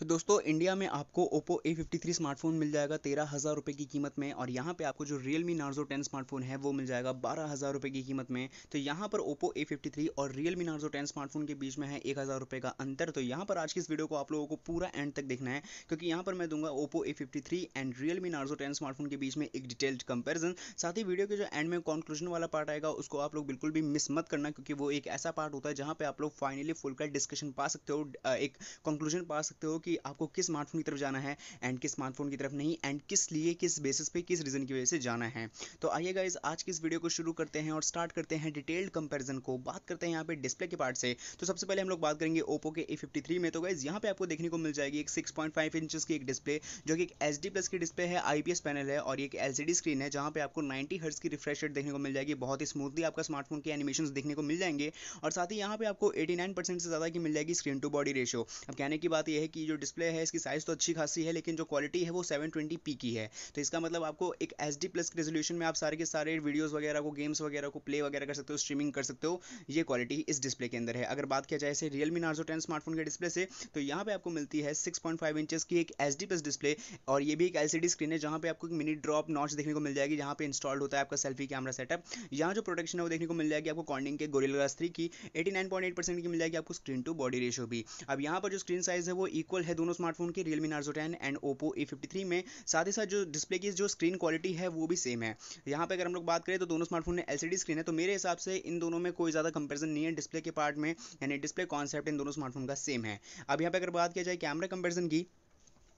तो दोस्तों इंडिया में आपको Oppo A fifty three smartphone मिल जाएगा तेरह हज़ार रुपये की कीमत में और यहाँ पे आपको जो रियलमी नार्जो टेन स्मार्टफोन है वो मिल जाएगा बारह हज़ार रुपये की कीमत में तो यहाँ पर ओप्पो ए फिफ्टी थ्री और रियलमी नार्जो टेन स्मार्टफोन के बीच में है एक हज़ार रुपये का अंतर तो यहाँ पर आज की इस वीडियो को आप लोगों को पूरा एंड तक देखना है क्योंकि यहाँ पर मैं दूंगा Oppo A fifty three and Realme Narzo ten smartphone के बीच में एक डिटेल्ड कंपेरिजन साथ ही वीडियो के जो एंड में कॉन्क्लूजन वाला पार्ट आएगा उसको आप लोग बिल्कुल भी मिस मत करना क्योंकि वो एक ऐसा पार्ट होता है जहाँ पर आप लोग फाइनली फुल का डिस्कशन पा सकते हो एक कंक्लूजन पा सकते हो कि कि आपको किस स्मार्टफोन की तरफ जाना है एंड किस स्मार्टफोन की तरफ नहीं एंड किस लिए किस बेसिस पे किस रीज़न की वजह से जाना है तो आइए गाइज आज की इस वीडियो को शुरू करते हैं और स्टार्ट करते हैं डिटेल्ड कंपेरिजन को बात करते हैं यहाँ पे डिस्प्ले के पार्ट से तो सबसे पहले हम लोग बात करेंगे ओप्पो के ए में तो गाइज यहाँ पे आपको देखने को मिल जाएगी एक सिक्स पॉइंट की एक डिस्प्ले जो कि एक एच प्लस की डिस्प्ले है आई पैनल है और एक एल स्क्रीन है जहाँ पे आपको नाइन्टी हर्ट्स की रिफ्रेश रेट देखने को मिल जाएगी बहुत ही स्मूथली आपका स्मार्टफोन के एनिमेशन देखने को मिल जाएंगे और साथ ही यहाँ पे आपको एटी परसेंट से ज़्यादा की मिल जाएगी स्क्रीन टू बॉडी रेशियो अब कहने की बात यह है कि जो डिस्प्ले है इसकी साइज़ तो अच्छी खासी है लेकिन जो क्वालिटी है वो 720p की है तो इसका मतलब आपको एक एच डी प्लस रेजोल्यूशन में आप सारे के सारे वीडियोज़ वगैरह को गेम्स वगैरह को प्ले वगैरह कर सकते हो स्ट्रीमिंग कर सकते हो ये क्वालिटी इस डिस्प्ले के अंदर है अगर बात किया जाए इसे रियलमी नार्जो टेन स्मार्टफोन के डिस्प्ले से तो यहाँ पे आपको मिलती है फाइव इंचेस की एक एच डी प्लस डिस्प्ले और ये भी एक एल डी स्क्रीन है जहाँ पे आपको एक मिनी ड्रॉप नॉच देखने को मिल जाएगी जहाँ पे इंस्टॉल्ड होता है आपका सेल्फी कैमरा सेटअप यहाँ जो प्रोडक्शन है वो देखने को मिल जाएगी आपको कॉन्डिंग के गोरिल ग्लास थ्री की एटी की मिल जाएगी आपको स्क्रीन टू बॉडी रेशो भी अब यहाँ पर जो स्क्रीन साइज है वो इक्वल है दोनों स्मार्टफोन की Realme Narzo ten and Oppo A fifty में साथ ही साथ जो डिस्प्ले की जो स्क्रीन क्वालिटी है वो भी सेम है यहाँ पर अगर हम लोग बात करें तो दोनों स्मार्टफोन में एल स्क्रीन है तो मेरे हिसाब से इन दोनों में कोई ज़्यादा कंपेरिजन नहीं है डिस्प्ले के पार्ट में यानी डिस्प्ले कॉन्सेप्ट इन दोनों स्मार्टफोन का सेम है अब यहाँ पर अगर बात किया जाए कैमरा कंपेरिजन की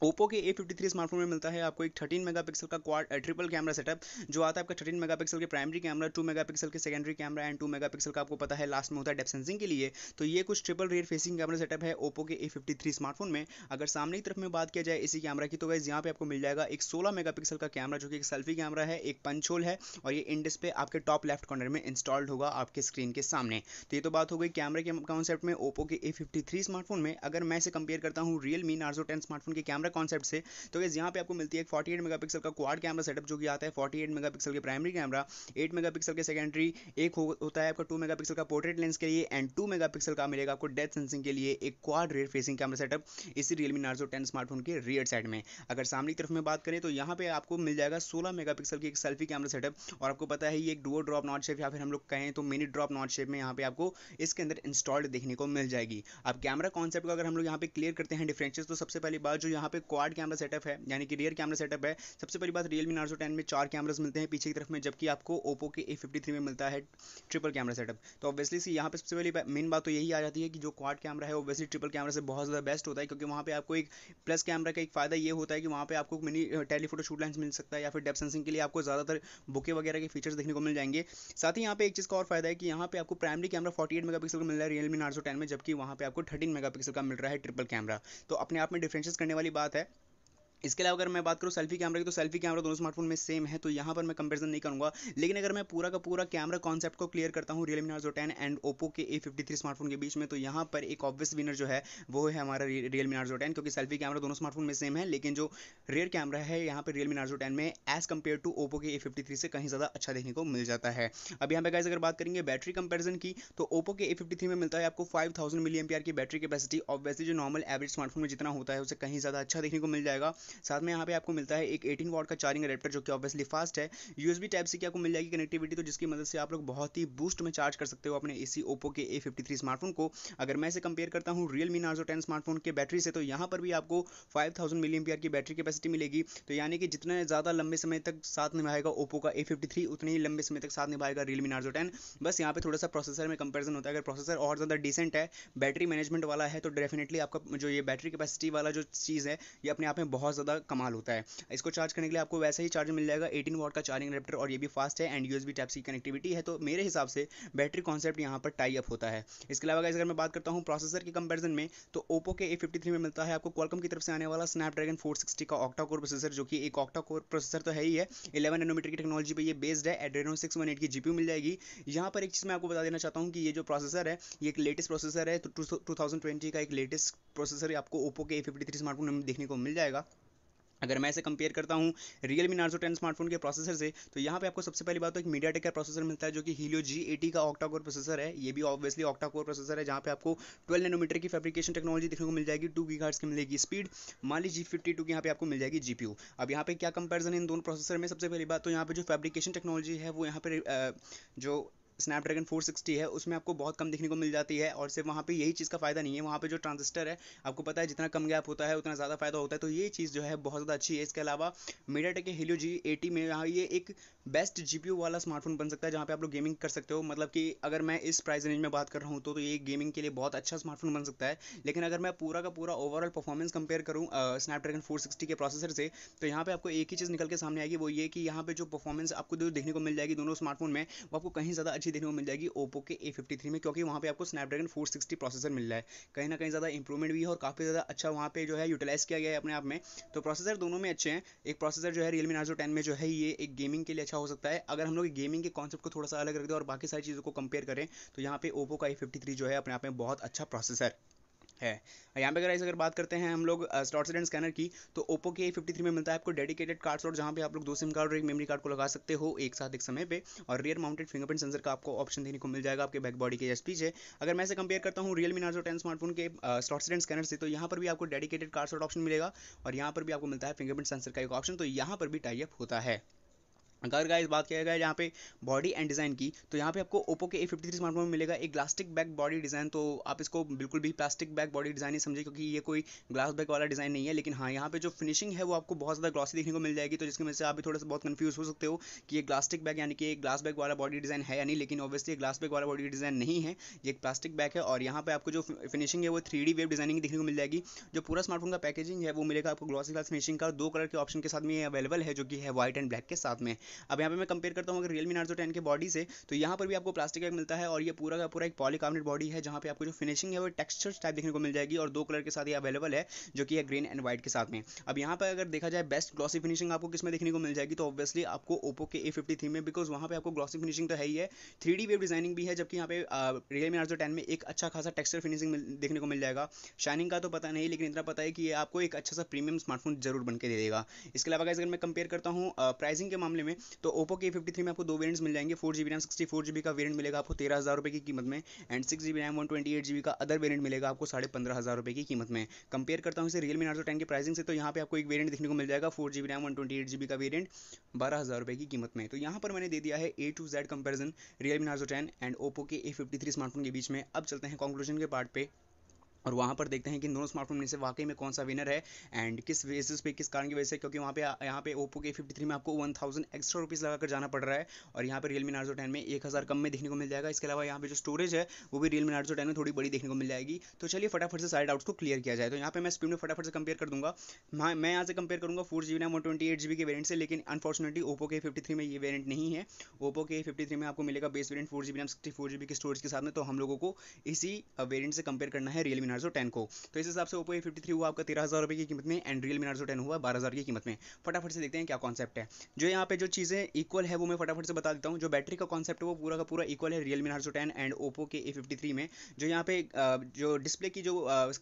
ओप्पो के ए फिफ्टी थ्री स्मार्टफोन में मिलता है आपको एक थर्टीन मेगापिक्सल का क्वार ट्रिपल कैमरा सेटअप जो आता है आपका थर्टीन मेगापिक्सल के प्राइमरी कैमरा टू मेगापिक्सल के secondary camera and two megapixel का आपको पता है लास्ट में होता है डेप सेंसिंग के लिए तो ये कुछ triple rear facing camera setup है ओप्पो के ए फिफ्टी थ्री स्मार्टफोन में अगर सामने की तरफ में बात किया जाए इसी कैमरा की तो वैसे यहाँ पे आपको मिल जाएगा एक सोलह मेगा का कैमरा जो कि एक सेल्फी कैमरा है एक पंच होल है और ये इन डिस्प्ले आपके टॉप लेफ्ट कॉर्नर में इंस्टॉल्ड होगा आपके स्क्रीन के सामने तो ये तो बात हो गई कैमरे के कॉन्सेप्ट में ओप्पो के ए फिफ्टी थ्री स्मार्टफोन में अगर मैं इसे कंपेयर करता हूँ Realme Narzo ten smartphone के कैमरा कॉन्सेप्ट से तो गैस यहाँ पे आपको मिलती है फोर्टी एट मेगापिक्सल का क्वाड कैमरा सेटअप जो कि आता है फोर्टी एट मेगा के प्राइमरी कैमरा 8 मेगापिक्सल के सेकेंडरी एक हो, होता है आपका 2 मेगापिक्सल का पोर्ट्रेट लेंस के लिए एंड 2 मेगापिक्सल का मिलेगा आपको डेथ सेंसिंग के लिए एक quad rear facing camera setup इसी रियलमी नार्जो टेन स्मार्टफोन के रियर साइड में अगर सामने की तरफ में बात करें तो यहाँ पे आपको मिल जाएगा सोलह मेगा की एक सेल्फी कैमरा सेटअप और आपको पता है ये एक डुअर ड्रॉप नॉट शेप या फिर हम लोग कहें तो मिनी ड्रॉप नॉट शेप में यहाँ पे आपको इसके अंदर इंस्टॉल्ड देखने को मिल जाएगी अब कैमरा कॉन्सेप्ट को अगर हम लोग यहाँ पे क्लियर करते हैं डिफरेंसेस तो सबसे पहली बात जो यहाँ पे क्वाड कैमरा सेटअप है यानी कि रियर कैमरा सेटअप है सबसे पहली बात रियलमी नार्सो टेन में चार कैमराज मिलते हैं पीछे की तरफ में जबकि आपको ओपो के ए फिफ्टी थ्री में मिलता है ट्रिपल कैमरा सेटअप तो ऑब्वियसली सी यहाँ पर सबसे पहली मेन बात तो यही आ जाती है कि जो क्वाड कैमरा है ऑब्वियसली ट्रिपल कैमरा से बहुत ज़्यादा बेस्ट होता है क्योंकि वहाँ पर आपको एक प्लस कैमरा का एक फ़ायदा ये होता है कि वहाँ पर आपको मिनी टेलीफोटो शूट लेंस मिल सकता है या फिर डेप सेंसिंग के लिए आपको ज़्यादातर बुके वगैरह के फीचर्स देखने को मिल जाएंगे साथ ही यहाँ पे एक चीज़ का और फायदा है कि यहाँ पर आपको प्राइमरी कैमरा एट मेगा का मिल रहा है रियलमी नार्सो टेन में जबकि वहाँ पर आपको थर्टीन मेगा का मिल रहा है ट्रिपल कैमरा तो अपने आप में डिफ्रेंशियस करने वाली बात बात है इसके अलावा अगर मैं बात करूँ सेल्फी कैमरा की तो सेल्फी कैमरा दोनों स्मार्टफोन में सेम है तो यहाँ पर मैं कंपेरिजन नहीं करूँगा लेकिन अगर मैं पूरा का पूरा कैमरा कॉन्सेप्ट को क्लियर करता हूँ Realme Narzo ten and Oppo के ए फिफ्टी थ्री स्मार्टफोन के बीच में तो यहाँ पर एक ऑब्वियस विनर जो है वो है हमारा रियलमी नार्जो टेन क्योंकि सेल्फी कैमरा दोनों स्मार्टफोन में सेम है लेकिन जो रेयर कैमरा है यहाँ पर रियलमी नार्जो टेन में एज कम्पेयर टू ओप्पो के ए फिफ्टी थ्री से कहीं ज़्यादा अच्छा देखने को मिल जाता है अब यहाँ पर गाइज अगर बात करेंगे बैटरी कंपेरिजन की तो ओप्पो के ए फिफ्टी थ्री में मिलता है आपको फाइव थाउजेंड मिली एम की बैटरी कपैसिटी ऑब्वियसली जो नॉर्मल एवरेज स्मार्टफोन में जितना होता है उसे कहीं ज़्यादा अच्छा देखने को मिल जाएगा साथ में यहाँ पे आपको मिलता है एक एटीन वॉट का चार्जिंग अडेप्टर जो कि ऑब्वियसली फास्ट है यूएसबी टाइप से की आपको मिल जाएगी कनेक्टिविटी तो जिसकी मदद से आप लोग बहुत ही बूस्ट में चार्ज कर सकते हो अपने इसी ओप्पो के ए स्मार्टफोन को अगर मैं इसे कंपेयर करता हूँ Realme Narzo ten smartphone के बैटरी से तो यहाँ पर भी आपको फाइव थाउजेंड मिली की बैटरी कैपेसिटी मिलेगी तो यानी कि जितना ज़्यादा लंबे समय तक साथ निभाएगा ओप्पो का ए उतने ही लंबे समय तक साथ निभाएगा रियल मी नार्जो टेन बस यहाँ पे थोड़ा सा प्रोसेसर में कंपेरिजन होता है अगर प्रोसेसर और ज़्यादा डिसेंट है बैटरी मैनेजमेंट वाला है तो डेफिनेटली आपका जो ये बैटरी कैपेसिटी वाला जो चीज़ है ये अपने आप में बहुत ज़्यादा कमाल होता है इसको चार्ज करने के लिए आपको वैसे ही चार्जर मिल जाएगा एटीन वॉट का चार्जिंग एडेप्टर और ये भी फास्ट है and USB type C connectivity है तो मेरे हिसाब से बैटरी कॉन्सेप्ट यहाँ पर टाई अप होता है इसके अलावा अगर मैं बात करता हूँ प्रोसेसर के कंपेरिजन में तो ओपो के ए में मिलता है आपको क्वालकम की तरफ से आने वाला स्नैपड्रैगन फोर का ऑक्टा कोर प्रोसेसर जो कि एक ऑक्टा कोर प्रोसेसर तो है ही है इलेवन एनोमीटर की टेक्नोलॉजी पर यह बेस्ड है एड्रेनो सिक्स की जी मिल जाएगी यहाँ पर एक चीज़ मैं आपको बता देना चाहता हूँ कि ये जो प्रोसेसर है ये एक लेटेस्ट प्रोसेसर है तो टू का एक लेटेस्ट प्रोसेसर आपको ओप्पो के ए फिफ्टी थ्री स्मार्टफोन में देखने को मिल जाएगा अगर मैं इसे कंपेयर करता हूँ Realme Narzo ten smartphone के प्रोसेसर से तो यहाँ पे आपको सबसे पहली बात तो एक मीडिया टेक का प्रोसेसर मिलता है जो कि हीलियो जी एटी का ऑक्टा कोर प्रोसेसर है ये भी ऑब्वियसली ऑक्टा कोर प्रोसेसर है जहाँ पे आपको 12 नैनोमीटर की फैब्रिकेशन टेक्नोलॉजी देखने को मिल जाएगी टू गी की मिलेगी speed Mali G fifty two की यहाँ पे आपको मिल जाएगी जी अब यहाँ पे क्या कंपेरिजन है इन दोनों प्रोसेसर में सबसे पहली बात तो यहाँ पे जो फैब्रिकेशन टेक्नोलॉजी है वो यहाँ पे जो स्नैपड्रैगन 460 है उसमें आपको बहुत कम देखने को मिल जाती है और सिर्फ वहाँ पे यही चीज़ का फ़ायदा नहीं है वहाँ पे जो ट्रांजिस्टर है आपको पता है जितना कम गैप होता है उतना ज़्यादा फ़ायदा होता है तो ये चीज़ जो है बहुत ज़्यादा अच्छी है इसके अलावा मीडिया के हेलियो जी एटी में यहाँ ये एक बेस्ट जी वाला स्मार्टफोन बन सकता है जहाँ पर आप लोग गेमिंग कर सकते हो मतलब कि अगर मैं इस प्राइस रेंज में बात कर रहा हूँ तो, तो ये गेमिंग के लिए बहुत अच्छा स्मार्टफोन बन सकता है लेकिन अगर मैं पूरा का पूरा ओवरऑल परफॉर्मेंस कंपेयर करूँ स्नैपड्रैगन फोर के प्रोसेसर से तो यहाँ पर आपको एक ही चीज़ निकल के सामने आएगी वो ये कि यहाँ पर जो परफॉर्मेंस आपको जो देखने को मिल जाएगी दोनों स्मार्टफोन में वो आपको कहीं ज़्यादा अच्छी अच्छी देखने को मिल जाएगी ओप्पो के ए फिफ्टी थ्री में क्योंकि वहाँ पे आपको स्नैपड्रैगन फोर सिक्सटी प्रोसेसर मिल रहा है कहीं ना कहीं ज़्यादा इंप्रूवमेंट भी है और काफ़ी ज़्यादा अच्छा वहाँ पे जो है यूटिलाइज़ किया गया है अपने आप में तो प्रोसेसर दोनों में अच्छे हैं एक प्रोसेसर जो है रियलमी नार्जो टेन में जो है ये एक गेमिंग के लिए अच्छा हो सकता है अगर हम लोग गेमिंग के कॉन्सेप्ट को थोड़ा सा अलग रख दें और बाकी सारी चीज़ों को कंपेयर करें तो यहाँ पे ओप्पो का ए फिफ्टी थ्री जो है अपने आप में बहुत अच्छा प्रोसेसर है यहाँ पे अगर ऐसे अगर बात करते हैं हम लोग स्टॉट सेट स्कैनर की तो ओप्पो के फिफ्टी थ्री में मिलता है आपको डेडिकेटेड कार्ड स्लॉट जहाँ पे आप लोग दो सिम कार्ड और एक मेमरी कार्ड को लगा सकते हो एक साथ एक समय पे और रियर माउंटेड फिंगरप्रिंट सेंसर का आपको ऑप्शन देने को मिल जाएगा आपके बैक बॉडी के एस पीछे अगर मैं इसे कंपेयर करता हूँ रियलमी नार्जो टेन स्मार्टफोन के स्टॉट सेट स्कैनर से तो यहाँ पर भी आपको डेडिकेटेड कार्ड स्लॉट ऑप्शन मिलेगा और यहाँ पर भी आपको मिलता है फिंगरप्रिंट सेंसर का एक ऑप्शन तो यहाँ पर भी टाइप होता है अगर गाइस बात किया गया यहाँ पे बॉडी एंड डिज़ाइन की तो यहाँ पे आपको ओप्पो के ए फिफ्टी थ्री स्मार्टफोन मिलेगा एक ग्लास्टिक बैक बॉडी डिज़ाइन तो आप इसको बिल्कुल भी प्लास्टिक बैक बॉडी डिज़ाइन ही समझे क्योंकि ये कोई ग्लास बैक वाला डिज़ाइन नहीं है लेकिन हाँ यहाँ पे जो फिनिशिंग है वो आपको बहुत ज़्यादा ग्लॉसी देखने को मिल जाएगी तो जिसकी वजह से आप भी थोड़ा सा बहुत कन्फ्यूज हो सकते हो कि ये ग्लास्टिक बैग यानी कि एक ग्लास बैग वाला बॉडी डिज़ाइन है या नहीं लेकिन ऑब्वियसली ग्लास बैग वाला बॉडी डिज़ाइन नहीं है ये एक प्लास्टिक बैग है और यहाँ पर आपको जो फिनिशिंग है वो थ्री वेब डिज़ाइनिंग देखने को मिल जाएगी जो पूरा स्मार्टफोन का पैकेजिंग है वो मिलेगा आपको ग्लॉसी ग्लास फिनिशिंग का दो कलर के ऑप्शन के साथ में अवेलेबल है जो कि है व्हाइट एंड ब्लैक के साथ में अब यहाँ पे मैं कंपेयर करता हूँ अगर रियलमी नार्जो टेन के बॉडी से तो यहाँ पर भी आपको प्लास्टिक बैग मिलता है और ये पूरा का पूरा एक पॉलीकार्बोनेट बॉडी है जहाँ पे आपको जो फिनिशिंग है वो टेक्सचर्स टाइप देखने को मिल जाएगी और दो कलर के साथ ये अवेलेबल है जो कि है ग्रीन एंड व्हाइट के साथ में अब यहाँ पर अगर देखा जाए बेस्ट ग्लॉसी फिनिशिंग आपको किसमें देखने को मिल जाएगी तो ऑब्वियसली आपको ओपो के ए फिफ्टी थ्री में बिकॉज वहाँ पर आपको ग्लॉसी फिनिशिंग तो है ही है थ्री डी वेव डिजाइनिंग भी है जबकि यहाँ पे रियलमी नार्जो टेन में एक अच्छा खासा टेक्सचर फिनिशिंग देखने को मिल जाएगा शाइनिंग का तो पता नहीं लेकिन इतना पता है कि ये आपको एक अच्छा सा प्रीमियम स्मार्टफोन जरूर बनकर दे देगा इसके अलावा अगर मैं कंपेयर करता हूँ प्राइसिंग के मामले में तो ओपो के फिफ्टी थ्री में आपको दो वेरियंट्स मिल जाएंगे four G B RAM sixty four G B का वेरियंट मिलेगा आपको तेरह हज़ार रुपये की कीमत में and six G B RAM one twenty eight G B का अदर वेरियंट मिलेगा आपको साढ़े पंद्रह हज़ार रुपये की कीमत में कंपेयर करता हूँ इसे रियल मी नार्जो टेन के प्राइसिंग से तो यहाँ पे आपको एक वेरियंट देखने को मिल जाएगा four G B RAM one twenty eight G B का वेरियंट बारह हज़ार रुपये की कीमत में तो यहाँ पर मैंने दे दिया है A to Z comparison Realme Narzo ten and Oppo के ए फिफ्टी थ्री स्मार्टफोन के बीच में अब चलते हैं कॉन्क्लूजन के पार्ट पे और वहाँ पर देखते हैं कि दोनों स्मार्टफोन में से वाकई में कौन सा विनर है एंड किस बेसिस पे किस कारण की वजह से क्योंकि वहाँ पे यहाँ पे ओप्पो के फिफ्टी थ्री में आपको वन थाउजेंड एक्स्ट्रा रुपीज़ लगाकर जाना पड़ रहा है और यहाँ पे रियलमी नार्जो टेन में एक हज़ार कम में देखने को मिल जाएगा इसके अलावा यहाँ पे जो स्टोरेज है वो भी रियलमी नार्जो टेन में थोड़ी बड़ी देखने को मिल जाएगी तो चलिए फटाफट से सारे डाउट्स को क्लियर किया जाए तो यहाँ पर मैं स्पीड में फटाफट से कंपेयर कर दूँगा मैं यहाँ से कंपेयर करूँगा four G one twenty eight G B के वेरियंट से लेकिन अनफॉर्चुनेटली ओप्पो के फिफ्टी थ्री में ये वेरियंट नहीं है ओप्पो के फिफ्टी थ्री में आपको मिलेगा base variant four G B sixty four G B के स्टोरेज के साथ में तो हम लोगों को इसी वेरियंट से कंपेयर करना है रियलमी मिनार्जो टेन को तो इस हिसाब से ओपो ए फिफ्टी थ्री हुआ आपका तेरह हज़ार रुपये की कीमत में एंड रियल मिनार्जो टेन हुआ बारह हज़ार की कीमत में फटाफट से देखते हैं क्या कॉन्सेप्ट है जो यहाँ पे जो चीज़ें इक्वल है वो मैं फटाफट से बता देता हूँ जो बैटरी का कॉन्सेप्ट है वो पूरा का पूरा इक्वल है Realme Narzo ten and Oppo के ए फिफ्टी थ्री में जो यहाँ पे जो डिस्प्ले की जो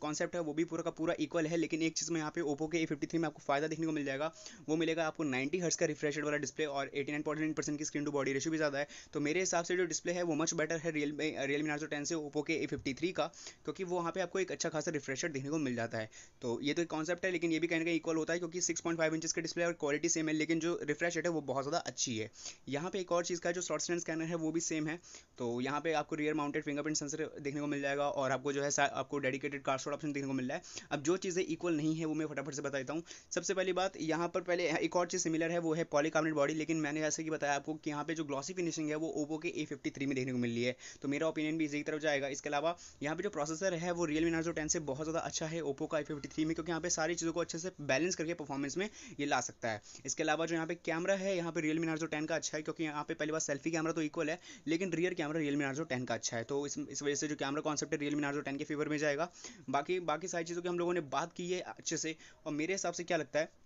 कॉन्सेप्ट है वो भी पूरा का पूरा इक्वल है लेकिन एक चीज़ में यहाँ पे ओपो के ए फिफ्टी थ्री में आपको फायदा देखने को मिल जाएगा वो मिलेगा आपको नाइन्टी हर्ट्स का रिफ्रेश वाला डिस्प्ले और eighty nine point nine percent की स्क्रीन टू बॉडी रेशियो भी ज़्यादा है तो मेरे हिसाब से जो डिस्प्ले है वो मच बेटर है रियल रियल मिनार्जो टेन से ओपो के ए फिफ्टी थ्री का क्योंकि वो वहाँ पे आपको एक अच्छा खासा रिफ्रेशर देखने को मिल जाता है तो ये तो एक कॉन्सेप्ट है लेकिन ये भी कहीं ना कहीं इक्वल होता है क्योंकि सिक्स पॉइंट फाइव इंचज़ का डिस्प्ले और क्वालिटी सेम है लेकिन जो रिफ्रेश रेट है वो बहुत ज़्यादा अच्छी है यहाँ पे एक और चीज़ का जो शॉर्ट स्टैंड स्कैनर है वो भी सेम है तो यहाँ पे आपको रियर माउंटेड फिंगरप्रिंट सेंसर देखने को मिल जाएगा और आपको जो है आपको डेडिकेटेड कार्ड शॉट ऑप्शन देखने को मिल रहा है अब जो चीज़ें इक्वल नहीं है वो मैं फटाफट से बता देता हूँ सबसे पहली बात यहाँ पर पहले एक और चीज़ सिमिलर है वो है पॉलीकार्बोनेट बॉडी लेकिन मैंने ऐसे ही बताया आपको कि यहाँ पे जो ग्लॉसी फिनिशिंग है वो ओपो के ए फिफ्टी थ्री में देखने को मिल रही है तो मेरा ओपिनियन भी इसी तरफ जाएगा इसके अलावा यहाँ पे जो प्रोसेसर है वो रियल Reno टेन से बहुत ज़्यादा अच्छा है ओप्पो का आई फिफ्टी थ्री में क्योंकि यहाँ पे सारी चीज़ों को अच्छे से बैलेंस करके परफॉर्मेंस में ये ला सकता है इसके अलावा जो यहाँ पे कैमरा है यहाँ पे रियल मिनार्जो टेन का अच्छा है क्योंकि यहाँ पे पहली बार सेल्फी कैमरा तो इक्वल है लेकिन rear camera Realme Narzo ten का अच्छा है तो इस इस वजह से जो कैमरा कॉन्सेप्ट है रियल जो टेन के फेवर में जाएगा बाकी बाकी सारी चीज़ों की हम लोगों ने बात की है अच्छे से और मेरे हिसाब से क्या लगता है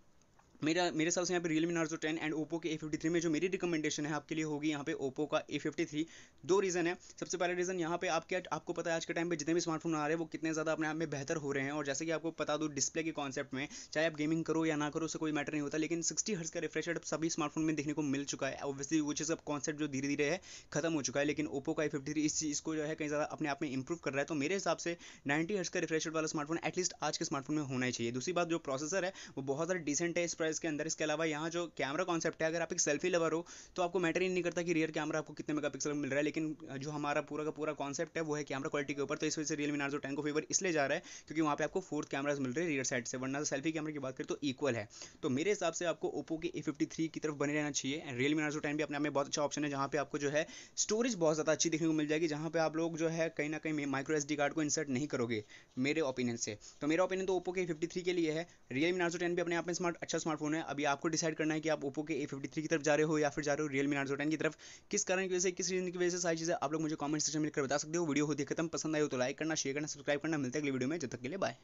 मेरा मेरे हिसाब से यहाँ पे Realme Narzo ten and Oppo के ए फिफ्टी थ्री में जो मेरी रिकमेंडेशन है आपके लिए होगी यहाँ पे ओपो का ए फिफ्टी थ्री दो रीज़न है सबसे पहला रीज़न यहाँ पे आपके आपको पता है आज के टाइम पे जितने भी स्मार्टफोन आ रहे हैं वो कितने ज़्यादा अपने आप में बेहतर हो रहे हैं और जैसे कि आपको पता दो डिस्प्ले के कॉन्सेप्ट में चाहे आप गेमिंग करो या ना करो उससे कोई मैटर नहीं होता लेकिन सिक्सटी हर्स का रिफ्रेश रेट सभी स्मार्टफोन में देखने को मिल चुका है ऑब्वियसली वो चीज़ अब कॉन्सेप्ट जो धीरे धीरे है खत्म हो चुका है लेकिन ओपो का ए फिफ्टी थ्री इस चीज़ को जो है कहीं ज़्यादा अपने आप में इंप्रूव कर रहा है तो मेरे हिसाब से नाइन्टी हर्स का रिफ्रेश रेट वाला स्मार्टफोन एटलीस्ट आज के स्मार्टफोन में होना ही चाहिए दूसरी बात जो प्रोसेसर है वो बहुत ज़्यादा डिसेंट है इस प्राइस इसके अंदर इसके अलावा यहाँ जो कैमरा कॉन्सेप्ट है अगर आप एक सेल्फी लवर हो तो आपको मैटर ही नहीं करता कि रियर कैमरा आपको कितने मेगापिक्सल मिल रहा है लेकिन जो हमारा पूरा का पूरा कॉन्सेप्ट है वो है कैमरा क्वालिटी के ऊपर तो इस वजह से रियल जो टेन को फेवर इसलिए जा रहा है क्योंकि वहाँ पे आपको फोर्थ कैमराज मिल रहे हैं रियर साइड से वरना सेल्फी कैमरे की बात करें तो इक्वल है तो मेरे हिसाब से आपको ओपो के ए थ्री की तरफ बने रहना चाहिए एंड रियल जो टेन भी अपने आप में बहुत अच्छा ऑप्शन है जहाँ पे आपको जो है स्टोरेज बहुत ज़्यादा अच्छी देखने को मिल जाएगी जहाँ पे आप लोग जो है कहीं ना कहीं माइक्रो एस कार्ड को इंसर्ट नहीं करोगे मेरे ओपिनियन से तो मेरा ओपिनियन तो ओपो के फिफ्टी थ्री के लिए है रियल जो टेन भी अपने आप में स्मार्ट अच्छा स्मार्ट स्मार्टफोन है अभी आपको डिसाइड करना है कि आप ओप्पो के ए फिफ्टी थ्री की तरफ जा रहे हो या फिर जा रहे हो रियल मी नाइन टेन की तरफ किस कारण की वजह से किस रीजन की वजह से सारी चीज़ें आप लोग मुझे कमेंट सेक्शन में लिखकर बता सकते हो वीडियो हो देखते पसंद आए हो तो लाइक करना शेयर करना सब्सक्राइब करना मिलते अगले वीडियो में जब तक के लिए बाय